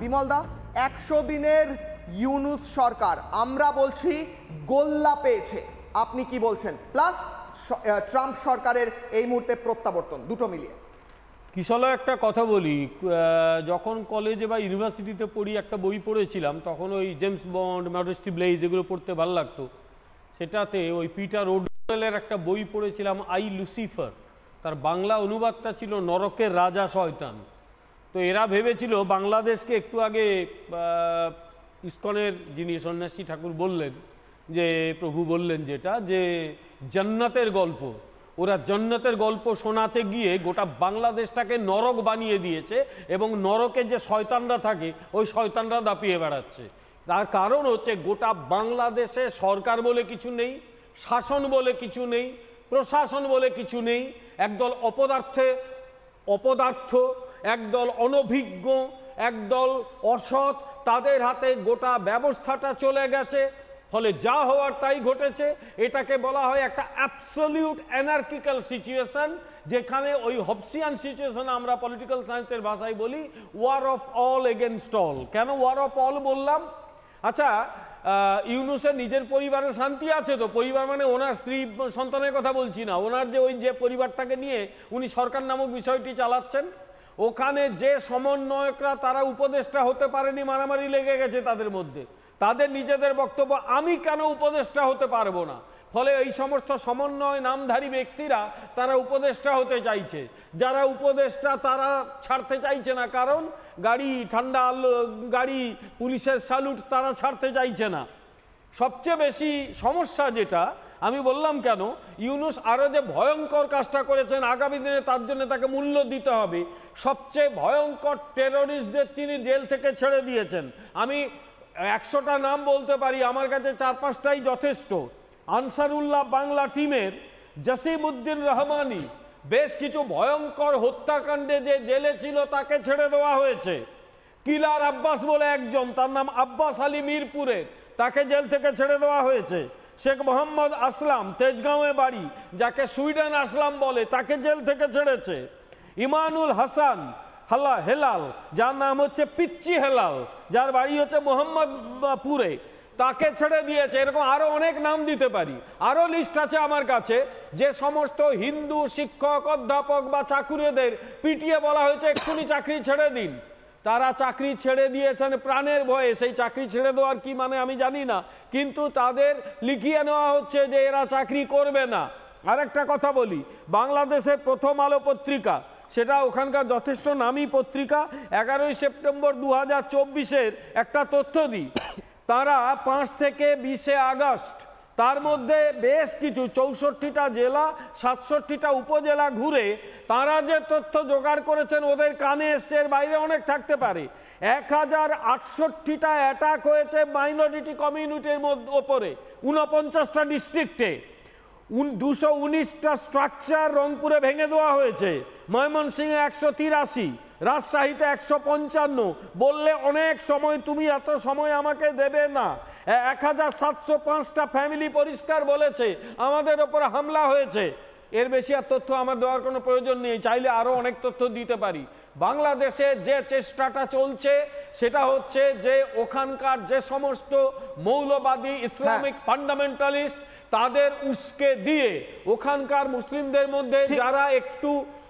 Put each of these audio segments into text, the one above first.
বিমল দা একশো দিনের ইউনুস সরকার আমরা বলছি গোল্লা পেয়েছে আপনি কি বলছেন প্লাস ট্রাম্প সরকারের এই মুহূর্তে প্রত্যাবর্তন দুটো মিলিয়ে কিশলা একটা কথা বলি যখন কলেজে বা ইউনিভার্সিটিতে পড়ি একটা বই পড়েছিলাম তখন ওই জেমস বন্ড ম্যাডোস্টি ব্লেজ এগুলো পড়তে ভালো লাগতো সেটাতে ওই পিটার ওডেলের একটা বই পড়েছিলাম আই লুসিফার তার বাংলা অনুবাদটা ছিল নরকের রাজা শয়তান তো এরা ভেবেছিল বাংলাদেশকে একটু আগে ইস্কনের যিনি সন্ন্যাসী ঠাকুর বললেন যে প্রভু বললেন যেটা যে জান্নাতের গল্প ওরা জন্নতের গল্প শোনাতে গিয়ে গোটা বাংলাদেশটাকে নরক বানিয়ে দিয়েছে এবং নরকে যে শয়তানরা থাকে ওই শয়তানরা দাপিয়ে বেড়াচ্ছে তার কারণ হচ্ছে গোটা বাংলাদেশে সরকার বলে কিছু নেই শাসন বলে কিছু নেই প্রশাসন বলে কিছু নেই একদল অপদার্থে অপদার্থ একদল অনভিজ্ঞ একদল অসৎ তাদের হাতে গোটা ব্যবস্থাটা চলে গেছে ফলে যা হওয়ার তাই ঘটেছে এটাকে বলা হয় একটা অ্যাবসলিউট অ্যানার্কিক্যাল সিচুয়েশান যেখানে ওই হপসিয়ান সিচুয়েশন আমরা পলিটিক্যাল সায়েন্সের ভাষায় বলি war of all against all কেন ওয়ার অফ অল বললাম আচ্ছা ইউনুসের নিজের পরিবারের শান্তি আছে তো পরিবার মানে ওনার স্ত্রী সন্তানের কথা বলছি না ওনার যে ওই যে পরিবারটাকে নিয়ে উনি সরকার নামক বিষয়টি চালাচ্ছেন ওখানে যে সমন্বয়করা তারা উপদেষ্টা হতে পারেনি মারামারি লেগে গেছে তাদের মধ্যে তাদের নিজেদের বক্তব্য আমি কেন উপদেষ্টা হতে পারবো না ফলে এই সমস্ত সমন্বয় নামধারী ব্যক্তিরা তারা উপদেষ্টা হতে চাইছে যারা উপদেষ্টা তারা ছাড়তে চাইছে না কারণ গাড়ি ঠান্ডা গাড়ি পুলিশের স্যালুট তারা ছাড়তে চাইছে না সবচেয়ে বেশি সমস্যা যেটা আমি বললাম কেন ইউনুস আরও যে ভয়ঙ্কর কাজটা করেছেন আগামী দিনে তার জন্য তাকে মূল্য দিতে হবে সবচেয়ে ভয়ঙ্কর টেররিস্টদের তিনি জেল থেকে ছেড়ে দিয়েছেন আমি একশোটা নাম বলতে পারি আমার কাছে চার পাঁচটাই যথেষ্ট আনসারুল্লাহ বাংলা টিমের জসিম উদ্দিন রহমানি বেশ কিছু ভয়ঙ্কর হত্যাকাণ্ডে যে জেলে ছিল তাকে ছেড়ে দেওয়া হয়েছে কিলার আব্বাস বলে একজন তার নাম আব্বাস আলী মিরপুরের তাকে জেল থেকে ছেড়ে দেওয়া হয়েছে শেখ মোহাম্মদ আসলাম তেজগাঁওয়ে বাড়ি যাকে সুইডেন আসলাম বলে তাকে জেল থেকে ছেড়েছে ইমানুল হাসান হাল্লা হেলাল যার নাম হচ্ছে পিচ্চি হেলাল যার বাড়ি হচ্ছে মোহাম্মদপুরে তাকে ছেড়ে দিয়েছে এরকম আরও অনেক নাম দিতে পারি আরও লিস্ট আছে আমার কাছে যে সমস্ত হিন্দু শিক্ষক অধ্যাপক বা চাকুরিদের পিটিয়ে বলা হয়েছে এক্ষুনি চাকরি ছেড়ে দিন তারা চাকরি ছেড়ে দিয়েছেন প্রাণের ভয়ে সেই চাকরি ছেড়ে দেওয়ার কি মানে আমি জানি না কিন্তু তাদের লিখিয়ে নেওয়া হচ্ছে যে এরা চাকরি করবে না আরেকটা কথা বলি বাংলাদেশের প্রথম আলো পত্রিকা সেটা ওখানকার যথেষ্ট নামী পত্রিকা এগারোই সেপ্টেম্বর দু হাজার একটা তথ্য দিই তারা পাঁচ থেকে বিশে আগস্ট তার মধ্যে বেশ কিছু চৌষট্টিটা জেলা সাতষট্টিটা উপজেলা ঘুরে তারা যে তথ্য জোগাড় করেছেন ওদের কানে এসছে এর বাইরে অনেক থাকতে পারে এক হাজার আটষট্টিটা অ্যাটাক হয়েছে মাইনরিটি কমিউনিটির ওপরে ঊনপঞ্চাশটা ডিস্ট্রিক্টে দুশো উনিশটা স্ট্রাকচার রংপুরে ভেঙে দেওয়া হয়েছে ময়মনসিংহে একশো তিরাশি রাজশাহীতে একশো পঞ্চান্ন বললে অনেক সময় তুমি এত সময় আমাকে দেবে না এক হাজার সাতশো পাঁচটা ফ্যামিলি পরিষ্কার বলেছে আমাদের ওপর হামলা হয়েছে এর বেশি আর তথ্য আমার দেওয়ার কোনো প্রয়োজন নেই চাইলে আরও অনেক তথ্য দিতে পারি বাংলাদেশে যে চেষ্টাটা চলছে সেটা হচ্ছে যে ওখানকার যে সমস্ত মৌলবাদী ইসলামিক হ্যাঁ। ফান্ডামেন্টালিস্ট তাদের উস্কে দিয়ে ওখানকার মুসলিমদের মধ্যে যারা একটু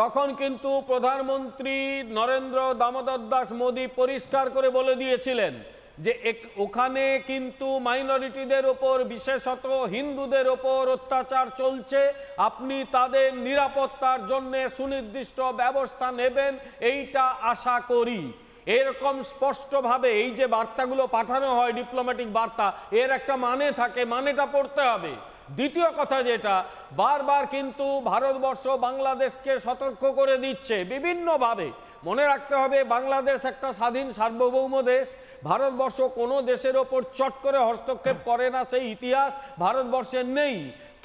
তখন কিন্তু প্রধানমন্ত্রী নরেন্দ্র দামোদর দাস মোদী পরিষ্কার করে বলে দিয়েছিলেন যে ওখানে কিন্তু মাইনরিটিদের ওপর বিশেষত হিন্দুদের ওপর অত্যাচার চলছে আপনি তাদের নিরাপত্তার জন্য সুনির্দিষ্ট ব্যবস্থা নেবেন এইটা আশা করি এরকম স্পষ্টভাবে এই যে বার্তাগুলো পাঠানো হয় ডিপ্লোম্যাটিক বার্তা এর একটা মানে থাকে মানেটা পড়তে হবে দ্বিতীয় কথা যেটা বারবার কিন্তু ভারতবর্ষ বাংলাদেশকে সতর্ক করে দিচ্ছে বিভিন্নভাবে মনে রাখতে হবে বাংলাদেশ একটা স্বাধীন সার্বভৌম দেশ ভারতবর্ষ কোনো দেশের ওপর চট করে হস্তক্ষেপ করে না সেই ইতিহাস ভারতবর্ষের নেই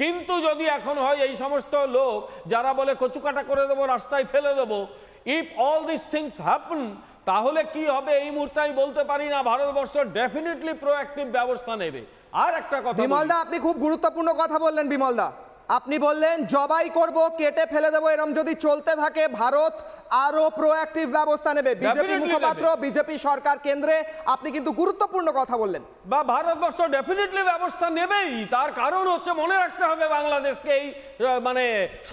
কিন্তু যদি এখন হয় এই সমস্ত লোক যারা বলে কচুকাটা করে দেবো রাস্তায় ফেলে দেবো if all this things happen তাহলে কি হবে এই মুহূর্তে আমি বলতে পারি না ভারতবর্ষ ডেফিনেটলি প্রোঅ্যাক্টিভ ব্যবস্থা নেবে আর একটা কথা বিমলদা আপনি খুব গুরুত্বপূর্ণ কথা বললেন বিমলদা আপনি বললেন জবাই করব কেটে ফেলে দেবো এরম যদি চলতে থাকে ভারত আরো প্রোঅ্যাকটিভ ব্যবস্থা নেবে বিজেপি মুখপাত্র বিজেপি সরকার কেন্দ্রে আপনি কিন্তু গুরুত্বপূর্ণ কথা বললেন বা ভারতবর্ষ ডেফিনেটলি ব্যবস্থা নেবেই তার কারণ হচ্ছে মনে রাখতে হবে বাংলাদেশকে এই মানে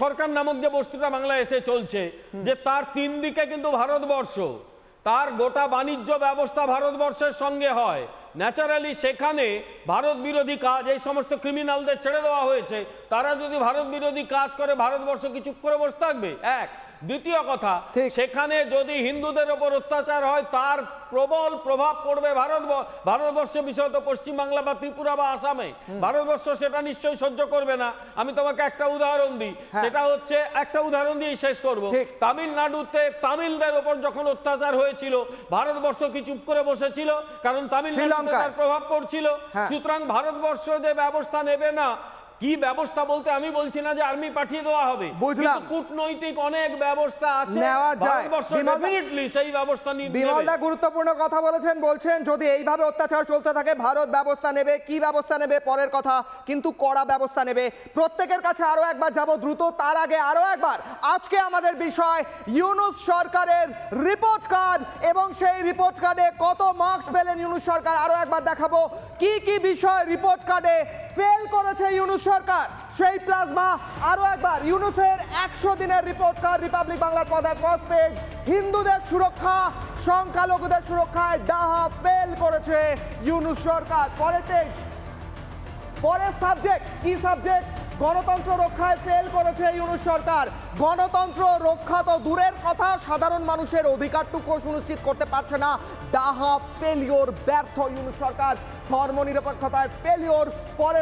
সরকার নামক যে বস্তুটা বাংলাদেশে চলছে যে তার তিন দিকে কিন্তু ভারতবর্ষ তার গোটা বাণিজ্য ব্যবস্থা ভারতবর্ষের সঙ্গে হয় ন্যাচারালি সেখানে ভারত বিরোধী কাজ এই সমস্ত ক্রিমিনালদের ছেড়ে দেওয়া হয়েছে তারা যদি ভারত বিরোধী কাজ করে ভারতবর্ষ কি চুপ করে বসে থাকবে এক দ্বিতীয় কথা সেখানে যদি হিন্দুদের ওপর অত্যাচার হয় তার প্রবল প্রভাব পড়বে ভারত ভারতবর্ষ বিশেষত পশ্চিমবাংলা বা ত্রিপুরা বা আসামে ভারতবর্ষ সেটা নিশ্চয়ই সহ্য করবে না আমি তোমাকে একটা উদাহরণ দিই হ্যাঁ। সেটা হচ্ছে একটা উদাহরণ দিয়ে শেষ করব তামিলনাড়ুতে তামিলদের ওপর যখন অত্যাচার হয়েছিল ভারতবর্ষ কি চুপ করে বসেছিল কারণ তামিলনাড়ু প্রভাব পড়ছিল হ্যাঁ। সুতরাং ভারতবর্ষ যে ব্যবস্থা নেবে না কি ব্যবস্থা বলতে আমি বলছি না যে আর্মি পাঠিয়ে দেওয়া হবে বুঝলাম কূটনৈতিক অনেক ব্যবস্থা আছে নেওয়া যায় সেই ব্যবস্থা নিয়ে বিমলদা গুরুত্বপূর্ণ কথা বলেছেন বলছেন যদি এইভাবে অত্যাচার চলতে থাকে ভারত ব্যবস্থা নেবে কি ব্যবস্থা নেবে পরের কথা কিন্তু কড়া ব্যবস্থা নেবে প্রত্যেকের কাছে আরো একবার যাব দ্রুত তার আগে আরো একবার আজকে আমাদের বিষয় ইউনুস সরকারের রিপোর্ট কার্ড এবং সেই রিপোর্ট কার্ডে কত মার্কস পেলেন ইউনুস সরকার আরো একবার দেখাবো কি কি বিষয় রিপোর্ট কার্ডে ফেল করেছে ইউনুস সরকার সরকার সেই প্লাজমা আরও একবার ইউনুসের একশো দিনের রিপোর্ট কার্ড রিপাবলিক বাংলার পদায় ফার্স্ট পেজ হিন্দুদের সুরক্ষা সংখ্যালঘুদের সুরক্ষায় ডাহা ফেল করেছে ইউনুস সরকার পরের পেজ পরের সাবজেক্ট কি সাবজেক্ট গণতন্ত্র রক্ষায় ফেল করেছে ইউনুস সরকার গণতন্ত্র রক্ষা তো দূরের কথা সাধারণ মানুষের অধিকারটুকু সুনিশ্চিত করতে পারছে না ডাহা ফেলিওর ব্যর্থ ইউনুস সরকার ধর্মনিরপেক্ষতায় ফেলিওর পরে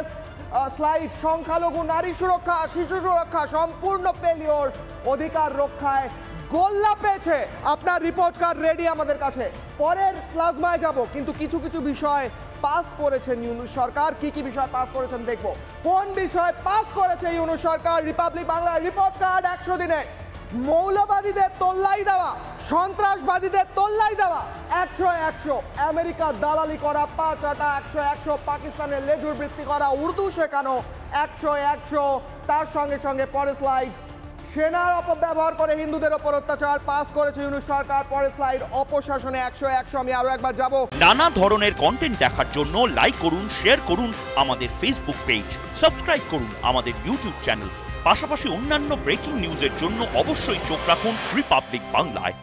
স্লাইড সংখ্যালঘু নারী সুরক্ষা শিশু সুরক্ষা সম্পূর্ণ ফেলিওর অধিকার রক্ষায় গোল্লা পেয়েছে আপনার রিপোর্ট কার্ড রেডি আমাদের কাছে পরের প্লাজমায় যাব কিন্তু কিছু কিছু বিষয় পাস করেছেন ইউনুস সরকার কি কি বিষয় পাস করেছেন দেখব কোন বিষয় পাস করেছে ইউনুস সরকার রিপাবলিক বাংলা রিপোর্ট কার্ড একশো দিনে মৌলবাদীদের তোল্লাই দেওয়া সন্ত্রাসবাদীদের তোল্লাই দেওয়া একশো একশো আমেরিকা দালালি করা পাঁচ আটা একশো একশো পাকিস্তানের লেজুর বৃত্তি করা উর্দু শেখানো একশো একশো তার সঙ্গে সঙ্গে পরে স্লাইড সেনার অপব্যবহার করে হিন্দুদের ওপর অত্যাচার পাস করেছে ইউনুস সরকার পরে স্লাইড অপশাসনে একশো একশো আমি আরো একবার যাব নানা ধরনের কন্টেন্ট দেখার জন্য লাইক করুন শেয়ার করুন আমাদের ফেসবুক পেজ সাবস্ক্রাইব করুন আমাদের ইউটিউব চ্যানেল পাশাপাশি অন্যান্য ব্রেকিং নিউজের জন্য অবশ্যই চোখ রাখুন রিপাবলিক বাংলায়